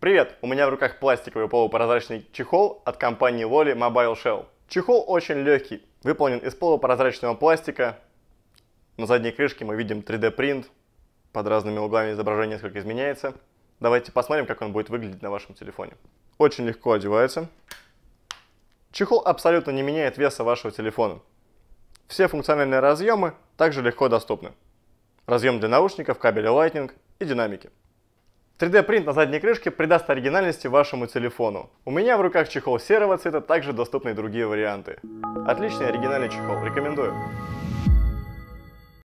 Привет! У меня в руках пластиковый полупрозрачный чехол от компании Loli Mobile Shell. Чехол очень легкий, выполнен из полупрозрачного пластика. На задней крышке мы видим 3D принт, под разными углами изображение несколько изменяется. Давайте посмотрим, как он будет выглядеть на вашем телефоне. Очень легко одевается. Чехол абсолютно не меняет веса вашего телефона. Все функциональные разъемы также легко доступны. Разъем для наушников, кабеля Lightning и динамики. 3D-принт на задней крышке придаст оригинальности вашему телефону. У меня в руках чехол серого цвета, также доступны другие варианты. Отличный оригинальный чехол, рекомендую.